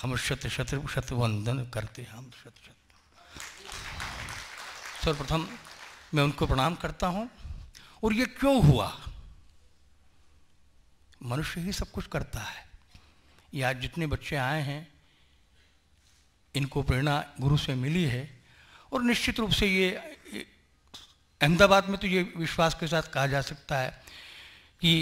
हम शत शत शत वंदन करते हैं हम शत शत सर्वप्रथम मैं उनको प्रणाम करता हूँ और ये क्यों हुआ मनुष्य ही सब कुछ करता है ये आज जितने बच्चे आए हैं इनको प्रेरणा गुरु से मिली है और निश्चित रूप से ये अहमदाबाद में तो ये विश्वास के साथ कहा जा सकता है कि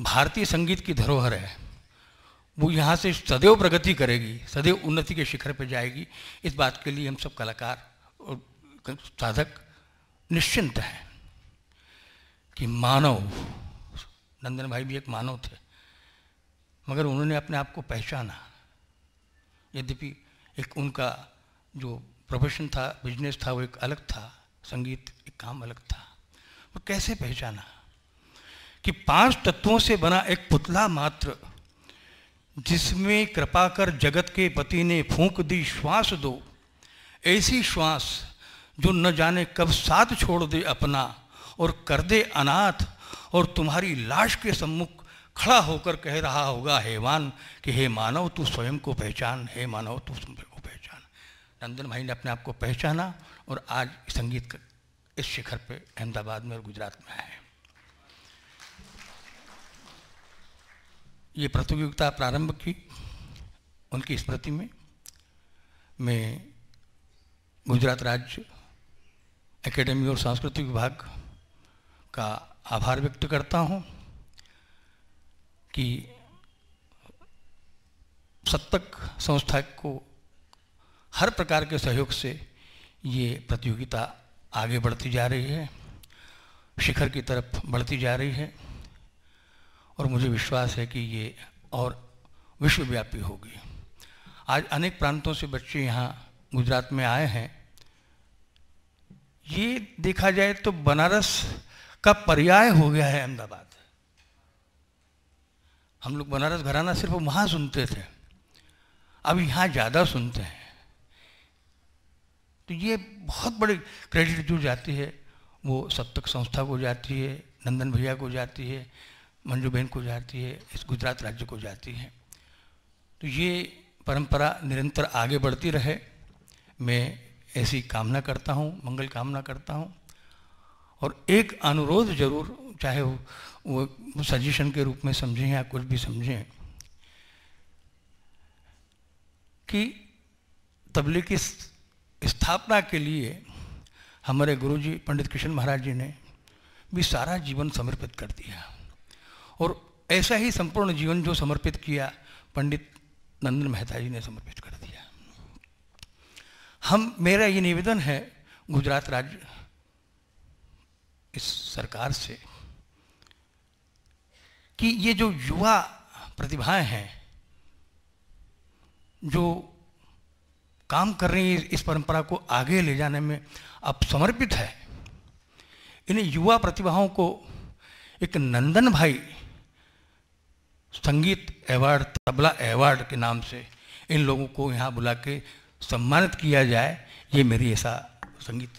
भारतीय संगीत की धरोहर है वो यहाँ से सदैव प्रगति करेगी सदैव उन्नति के शिखर पर जाएगी इस बात के लिए हम सब कलाकार और साधक निश्चिंत हैं कि मानव नंदन भाई भी एक मानव थे मगर उन्होंने अपने आप को पहचाना यद्यपि एक उनका जो प्रोफेशन था बिजनेस था वो एक अलग था संगीत एक काम अलग था वो कैसे पहचाना कि पांच तत्वों से बना एक पुतला मात्र जिसमें कृपा कर जगत के पति ने फूंक दी श्वास दो ऐसी श्वास जो न जाने कब साथ छोड़ दे अपना और कर दे अनाथ और तुम्हारी लाश के सम्मुख खड़ा होकर कह रहा होगा हेवान कि हे मानव तू स्वयं को पहचान हे मानव तू स्वयं को पहचान नंदन भाई ने अपने आप को पहचाना और आज संगीत इस शिखर पे अहमदाबाद में और गुजरात में आए ये प्रतियोगिता प्रारंभ की उनकी स्मृति में मैं गुजरात राज्य एकेडमी और सांस्कृतिक विभाग का आभार व्यक्त करता हूँ कि सत्तक संस्था को हर प्रकार के सहयोग से ये प्रतियोगिता आगे बढ़ती जा रही है शिखर की तरफ बढ़ती जा रही है और मुझे विश्वास है कि ये और विश्वव्यापी होगी आज अनेक प्रांतों से बच्चे यहाँ गुजरात में आए हैं ये देखा जाए तो बनारस का पर्याय हो गया है अहमदाबाद हम लोग बनारस घराना सिर्फ वहाँ सुनते थे अब यहाँ ज़्यादा सुनते हैं तो ये बहुत बड़ी क्रेडिट जो जाती है वो सप्तक संस्था को जाती है नंदन भैया को जाती है बहन को जाती है इस गुजरात राज्य को जाती है तो ये परंपरा निरंतर आगे बढ़ती रहे मैं ऐसी कामना करता हूँ मंगल कामना करता हूँ और एक अनुरोध जरूर चाहे वो, वो सजेशन के रूप में समझें या कुछ भी समझें कि तबले की स्थापना के लिए हमारे गुरुजी पंडित कृष्ण महाराज जी ने भी सारा जीवन समर्पित कर दिया और ऐसा ही संपूर्ण जीवन जो समर्पित किया पंडित नंदन मेहता जी ने समर्पित कर दिया हम मेरा ये निवेदन है गुजरात राज्य इस सरकार से कि ये जो युवा प्रतिभाएं हैं जो काम कर रही हैं इस परंपरा को आगे ले जाने में अब समर्पित है इन युवा प्रतिभाओं को एक नंदन भाई संगीत अवार्ड तबला अवार्ड के नाम से इन लोगों को यहाँ बुला के सम्मानित किया जाए ये मेरी ऐसा संगीत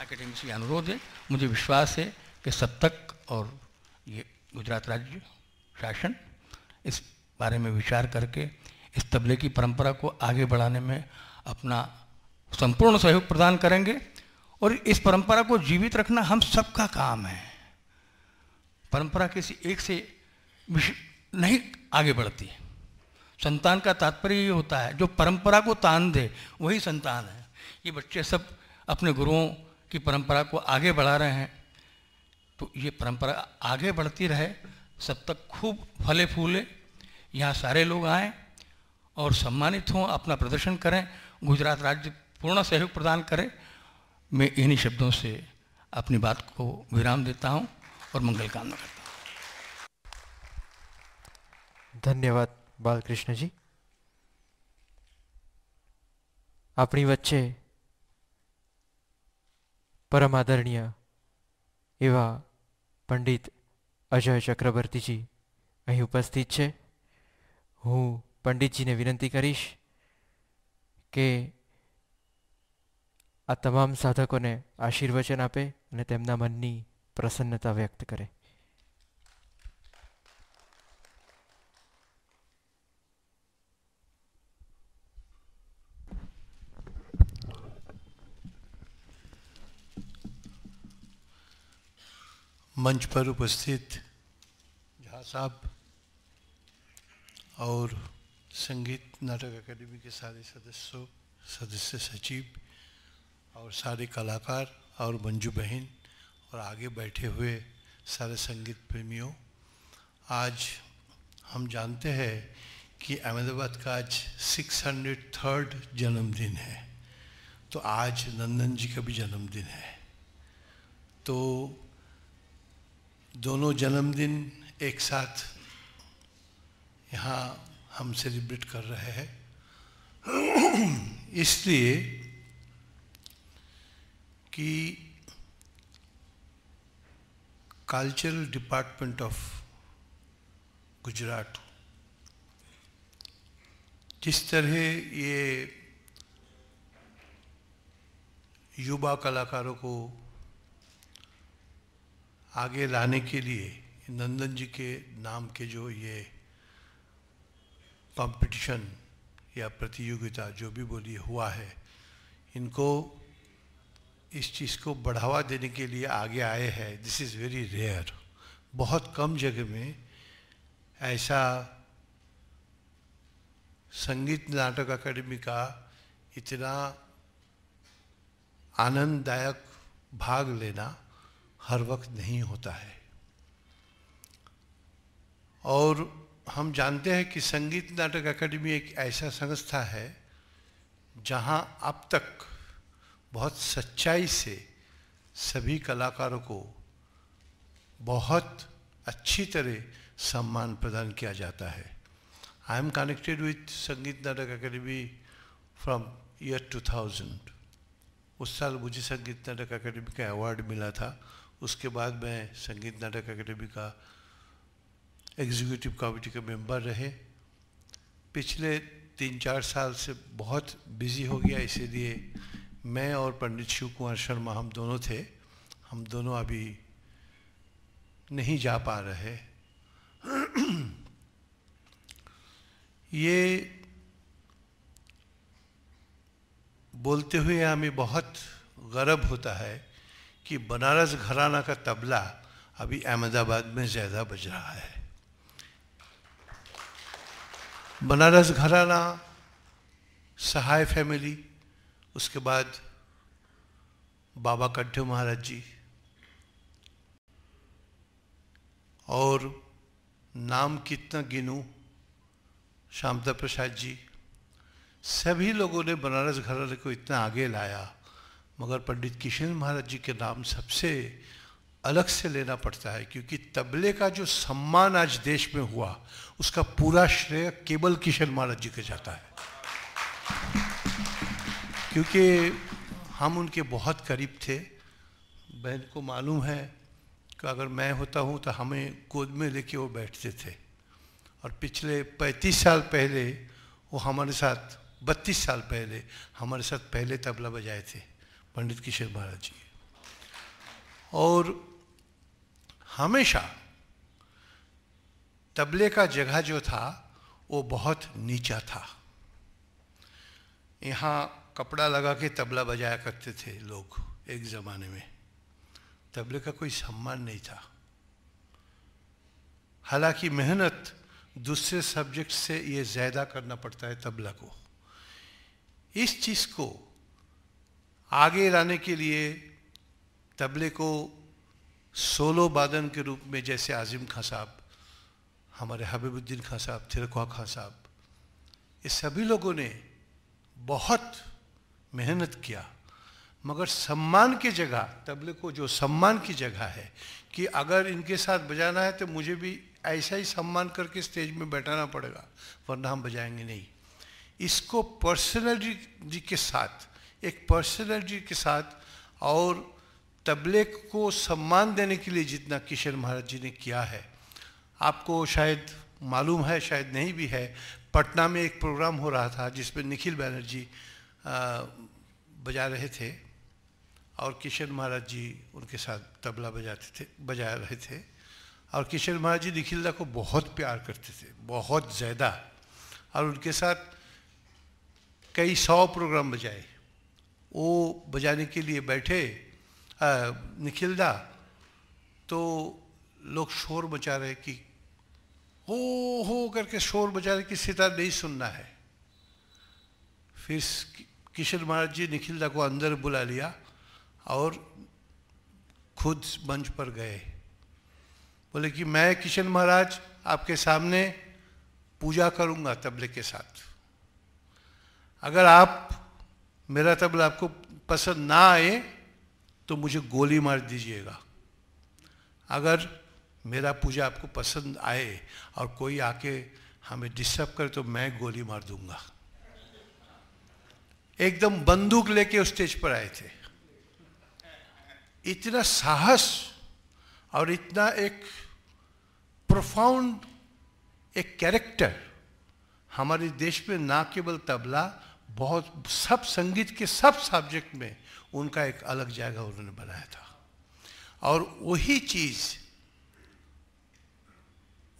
अकेडमी से अनुरोध है मुझे विश्वास है कि सब तक और ये गुजरात राज्य शासन इस बारे में विचार करके इस तबले की परंपरा को आगे बढ़ाने में अपना संपूर्ण सहयोग प्रदान करेंगे और इस परंपरा को जीवित रखना हम सबका काम है परंपरा किसी एक से नहीं आगे बढ़ती है संतान का तात्पर्य ये होता है जो परंपरा को तान दे वही संतान है ये बच्चे सब अपने गुरुओं की परंपरा को आगे बढ़ा रहे हैं तो ये परंपरा आगे बढ़ती रहे सब तक खूब फले फूले यहाँ सारे लोग आएँ और सम्मानित हों अपना प्रदर्शन करें गुजरात राज्य पूर्ण सहयोग प्रदान करें मैं इन्हीं शब्दों से अपनी बात को विराम देता हूँ और मंगल कामना करता हूँ ધન્યવાદ બાલકૃષ્ણજી આપણી વચ્ચે પરમ આદરણીય એવા પંડિત અજય ચક્રવર્તીજી અહીં ઉપસ્થિત છે હું પંડિતજીને વિનંતી કરીશ કે આ તમામ સાધકોને આશીર્વચન આપે અને તેમના મનની પ્રસન્નતા વ્યક્ત કરે मंच पर उपस्थित झा साहब और संगीत नाटक अकेडमी के सारे सदस्यों सदस्य सचिव और सारे कलाकार और मंजू बहन और आगे बैठे हुए सारे संगीत प्रेमियों आज हम जानते हैं कि अहमदाबाद का आज सिक्स हंड्रेड थर्ड जन्मदिन है तो आज नंदन जी का भी जन्मदिन है तो दोनों जन्मदिन एक साथ यहाँ हम सेलिब्रेट कर रहे हैं इसलिए कि कल्चरल डिपार्टमेंट ऑफ गुजरात जिस तरह ये युवा कलाकारों को आगे लाने के लिए नंदन जी के नाम के जो ये कंपटीशन या प्रतियोगिता जो भी बोलिए हुआ है इनको इस चीज़ को बढ़ावा देने के लिए आगे आए हैं दिस इज़ वेरी रेयर बहुत कम जगह में ऐसा संगीत नाटक अकेडमी का इतना आनंददायक भाग लेना हर वक्त नहीं होता है और हम जानते हैं कि संगीत नाटक अकेडमी एक ऐसा संस्था है जहां अब तक बहुत सच्चाई से सभी कलाकारों को बहुत अच्छी तरह सम्मान प्रदान किया जाता है आई एम कनेक्टेड विथ संगीत नाटक अकेडमी फ्रॉम ईयर 2000 उस साल मुझे संगीत नाटक अकेडमी का अवार्ड मिला था उसके बाद मैं संगीत नाटक अकेडमी का एग्जीक्यूटिव कमेटी का मेंबर रहे पिछले तीन चार साल से बहुत बिजी हो गया इसीलिए मैं और पंडित शिव कुमार शर्मा हम दोनों थे हम दोनों अभी नहीं जा पा रहे ये बोलते हुए हमें बहुत गर्व होता है कि बनारस घराना का तबला अभी अहमदाबाद में ज़्यादा बज रहा है बनारस घराना सहाय फैमिली उसके बाद बाबा कट्ठे महाराज जी और नाम कितना गिनूं श्यामता प्रसाद जी सभी लोगों ने बनारस घराने को इतना आगे लाया मगर पंडित किशन महाराज जी के नाम सबसे अलग से लेना पड़ता है क्योंकि तबले का जो सम्मान आज देश में हुआ उसका पूरा श्रेय केवल किशन महाराज जी के जाता है क्योंकि हम उनके बहुत करीब थे बहन को मालूम है कि अगर मैं होता हूँ तो हमें गोद में लेके वो बैठते थे और पिछले 35 साल पहले वो हमारे साथ 32 साल पहले हमारे साथ पहले तबला बजाए थे पंडित किशोर महाराज जी और हमेशा तबले का जगह जो था वो बहुत नीचा था यहाँ कपड़ा लगा के तबला बजाया करते थे लोग एक ज़माने में तबले का कोई सम्मान नहीं था हालांकि मेहनत दूसरे सब्जेक्ट से ये ज़्यादा करना पड़ता है तबला को इस चीज़ को आगे लाने के लिए तबले को सोलो बादन के रूप में जैसे आजिम खां साहब हमारे हबीबुद्दीन खां साहब थिरकुआ खां साहब ये सभी लोगों ने बहुत मेहनत किया मगर सम्मान की जगह तबले को जो सम्मान की जगह है कि अगर इनके साथ बजाना है तो मुझे भी ऐसा ही सम्मान करके स्टेज में बैठाना पड़ेगा वरना हम बजाएंगे नहीं इसको पर्सनलिटी के साथ एक पर्सनैलिटी के साथ और तबले को सम्मान देने के लिए जितना किशन महाराज जी ने किया है आपको शायद मालूम है शायद नहीं भी है पटना में एक प्रोग्राम हो रहा था जिसमें निखिल बैनर्जी बजा रहे थे और किशन महाराज जी उनके साथ तबला बजाते थे बजा रहे थे और किशन महाराज जी निखिल दा को बहुत प्यार करते थे बहुत ज़्यादा और उनके साथ कई सौ प्रोग्राम बजाए वो बजाने के लिए बैठे निखिल दा तो लोग शोर मचा रहे कि हो हो करके शोर मचा रहे कि सितार नहीं सुनना है फिर किशन महाराज जी निखिल दा को अंदर बुला लिया और खुद मंच पर गए बोले कि मैं किशन महाराज आपके सामने पूजा करूंगा तबले के साथ अगर आप मेरा तबला आपको पसंद ना आए तो मुझे गोली मार दीजिएगा अगर मेरा पूजा आपको पसंद आए और कोई आके हमें डिस्टर्ब करे तो मैं गोली मार दूंगा एकदम बंदूक लेके स्टेज पर आए थे इतना साहस और इतना एक प्रोफाउंड एक कैरेक्टर हमारे देश में ना केवल तबला बहुत सब संगीत के सब सब्जेक्ट में उनका एक अलग जगह उन्होंने बनाया था और वही चीज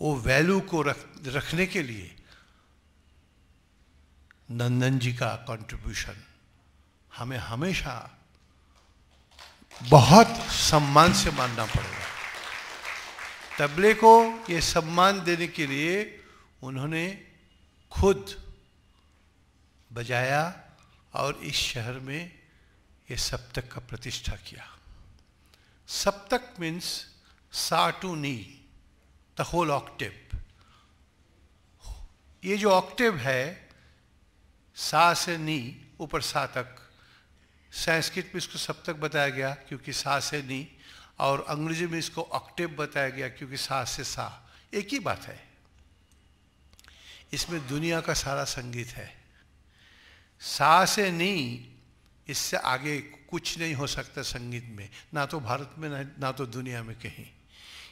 वो वैल्यू को रख रखने के लिए नंदन जी का कंट्रीब्यूशन हमें हमेशा बहुत सम्मान से मानना पड़ेगा तबले को ये सम्मान देने के लिए उन्होंने खुद बजाया और इस शहर में ये सप्तक का प्रतिष्ठा किया सप्तक मीन्स नी द होल ऑक्टिव ये जो ऑक्टिव है सा से नी ऊपर सा तक संस्कृत में इसको सप्तक बताया गया क्योंकि सा से नी और अंग्रेजी में इसको ऑक्टिव बताया गया क्योंकि सा से सा एक ही बात है इसमें दुनिया का सारा संगीत है से नहीं इससे आगे कुछ नहीं हो सकता संगीत में ना तो भारत में ना, ना तो दुनिया में कहीं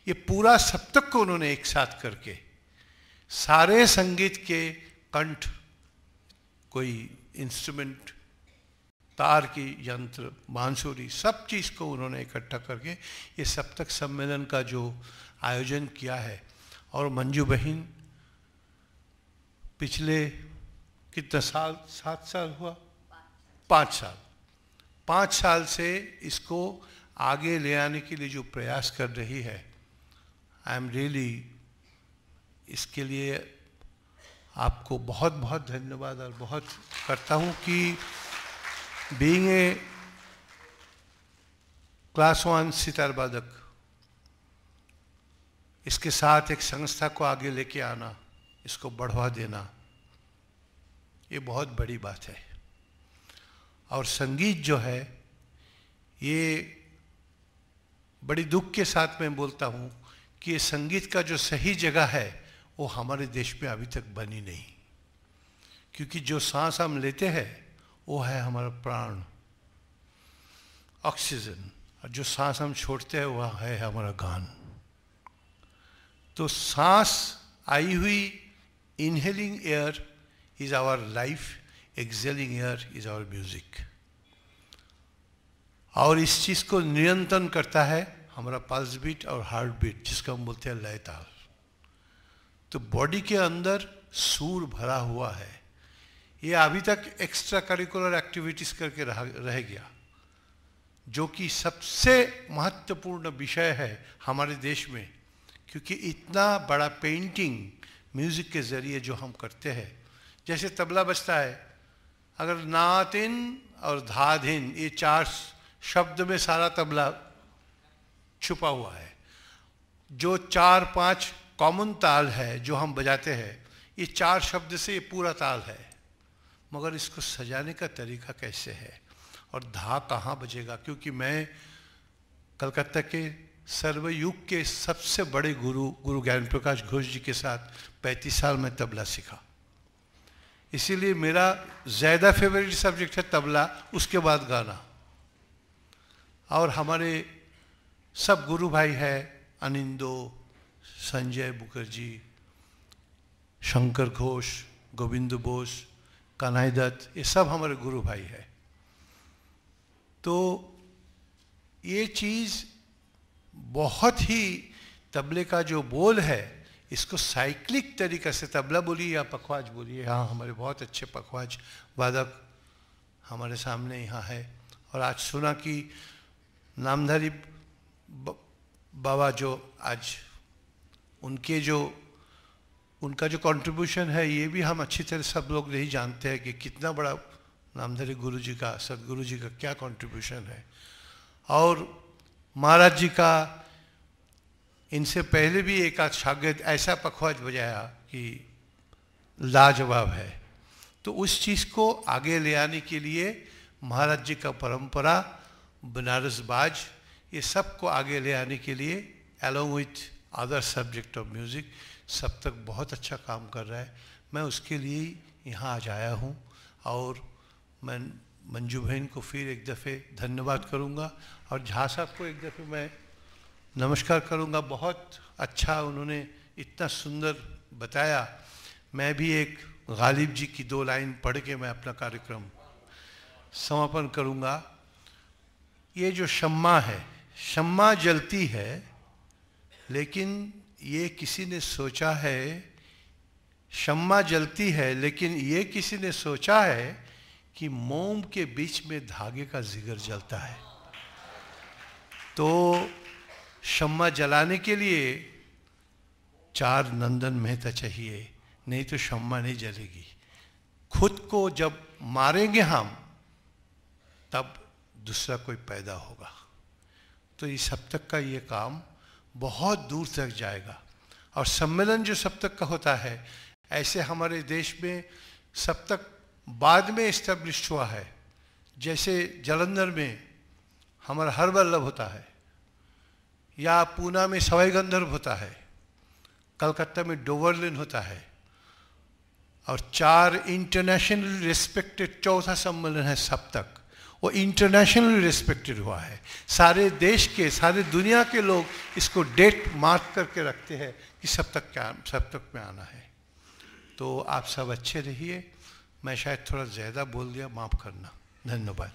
ये पूरा सप्तक को उन्होंने एक साथ करके सारे संगीत के कंठ कोई इंस्ट्रूमेंट तार की यंत्र बांसुरी सब चीज़ को उन्होंने इकट्ठा करके ये सप्तक सम्मेलन का जो आयोजन किया है और मंजू बहन पिछले कितना साल सात साल हुआ पाँच साल पाँच साल से इसको आगे ले आने के लिए जो प्रयास कर रही है आई एम रियली इसके लिए आपको बहुत बहुत धन्यवाद और बहुत करता हूँ कि being a class one sitar वादक इसके साथ एक संस्था को आगे लेके आना इसको बढ़वा देना ये बहुत बड़ी बात है और संगीत जो है ये बड़ी दुख के साथ मैं बोलता हूँ कि संगीत का जो सही जगह है वो हमारे देश में अभी तक बनी नहीं क्योंकि जो सांस हम लेते हैं वो है हमारा प्राण ऑक्सीजन और जो सांस हम छोड़ते हैं वह है हमारा गान तो सांस आई हुई inhaling air is our life, exhaling here is our music. और इस चीज़ को नियंत्रण करता है हमारा पल्स बीट और हार्ट बीट जिसका हम बोलते हैं लय ताल तो बॉडी के अंदर सूर भरा हुआ है ये अभी तक एक्स्ट्रा करिकुलर एक्टिविटीज़ करके रह, रह गया जो कि सबसे महत्वपूर्ण विषय है हमारे देश में क्योंकि इतना बड़ा पेंटिंग म्यूज़िक के ज़रिए जो हम करते हैं जैसे तबला बजता है अगर नातिन और धाधिन ये चार शब्द में सारा तबला छुपा हुआ है जो चार पांच कॉमन ताल है जो हम बजाते हैं ये चार शब्द से ये पूरा ताल है मगर इसको सजाने का तरीका कैसे है और धा कहाँ बजेगा क्योंकि मैं कलकत्ता के सर्वयुग के सबसे बड़े गुरु गुरु ज्ञान प्रकाश घोष जी के साथ पैंतीस साल में तबला सीखा इसीलिए मेरा ज़्यादा फेवरेट सब्जेक्ट है तबला उसके बाद गाना और हमारे सब गुरु भाई है अनिंदो संजय मुखर्जी शंकर घोष गोविंद बोस कान्हाई दत्त ये सब हमारे गुरु भाई है तो ये चीज़ बहुत ही तबले का जो बोल है इसको साइक्लिक तरीक़े से तबला बोलिए या पखवाज बोलिए हाँ हमारे बहुत अच्छे पखवाज वादक हमारे सामने यहाँ है और आज सुना कि नामधारी बाबा जो आज उनके जो उनका जो कंट्रीब्यूशन है ये भी हम अच्छी तरह सब लोग नहीं जानते हैं कि कितना बड़ा नामधारी गुरु जी का सदगुरु जी का क्या कंट्रीब्यूशन है और महाराज जी का इनसे पहले भी एक आध ऐसा पखवाज बजाया कि लाजवाब है तो उस चीज़ को आगे ले आने के लिए महाराज जी का परंपरा बनारस बाज ये सब को आगे ले आने के लिए along with other subject of music सब तक बहुत अच्छा काम कर रहा है मैं उसके लिए यहाँ आज आया हूँ और मैं मंजू बहन को फिर एक दफ़े धन्यवाद करूँगा और झा साहब को एक दफ़े मैं नमस्कार करूंगा बहुत अच्छा उन्होंने इतना सुंदर बताया मैं भी एक गालिब जी की दो लाइन पढ़ के मैं अपना कार्यक्रम समापन करूंगा ये जो शम्मा है शम्मा जलती है लेकिन ये किसी ने सोचा है शम्मा जलती है लेकिन ये किसी ने सोचा है कि मोम के बीच में धागे का जिगर जलता है तो शम्मा जलाने के लिए चार नंदन मेहता चाहिए नहीं तो शम्मा नहीं जलेगी खुद को जब मारेंगे हम तब दूसरा कोई पैदा होगा तो इस सप्तक का ये काम बहुत दूर तक जाएगा और सम्मेलन जो सप्तक का होता है ऐसे हमारे देश में सप्तक बाद में इस्टेब्लिश हुआ है जैसे जलंधर में हमारा हर बल्लभ होता है या पूना में सवाई गंधर्व होता है कलकत्ता में डोवरलिन होता है और चार इंटरनेशनल रिस्पेक्टेड चौथा सम्मेलन है सब तक वो इंटरनेशनल रिस्पेक्टेड हुआ है सारे देश के सारे दुनिया के लोग इसको डेट मार्क करके रखते हैं कि सब तक क्या सब तक में आना है तो आप सब अच्छे रहिए मैं शायद थोड़ा ज़्यादा बोल दिया माफ़ करना धन्यवाद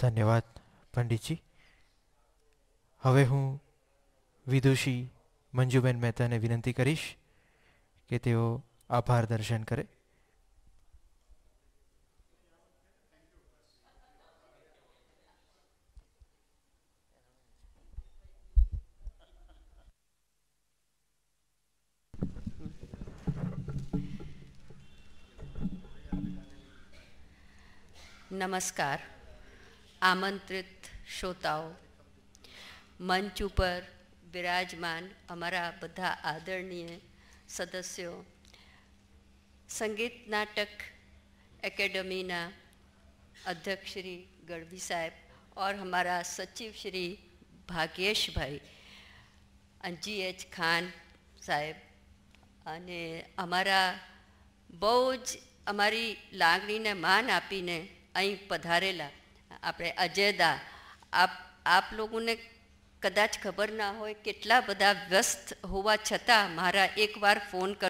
धन्यवाद पंडित जी हमें हूँ विदुषी मंजूबेन मेहता ने विनती करीश कि आभार दर्शन करे नमस्कार આમંત્રિત શ્રોતાઓ મંચ ઉપર બિરાજમાન અમારા બધા આદરણીય સદસ્યો સંગીત નાટક એકેડમીના અધ્યક્ષ શ્રી ગઢવી સાહેબ ઓર અમારા સચિવ શ્રી ભાગ્યેશભાઈ જી એચ ખાન સાહેબ અને અમારા બહુ જ અમારી લાગણીને માન આપીને અહીં પધારેલા આપણે અજયદા આપ આપ લોકોને કદાચ ખબર ના હોય કેટલા બધા વ્યસ્ત હોવા છતાં મારા એકવાર ફોન કર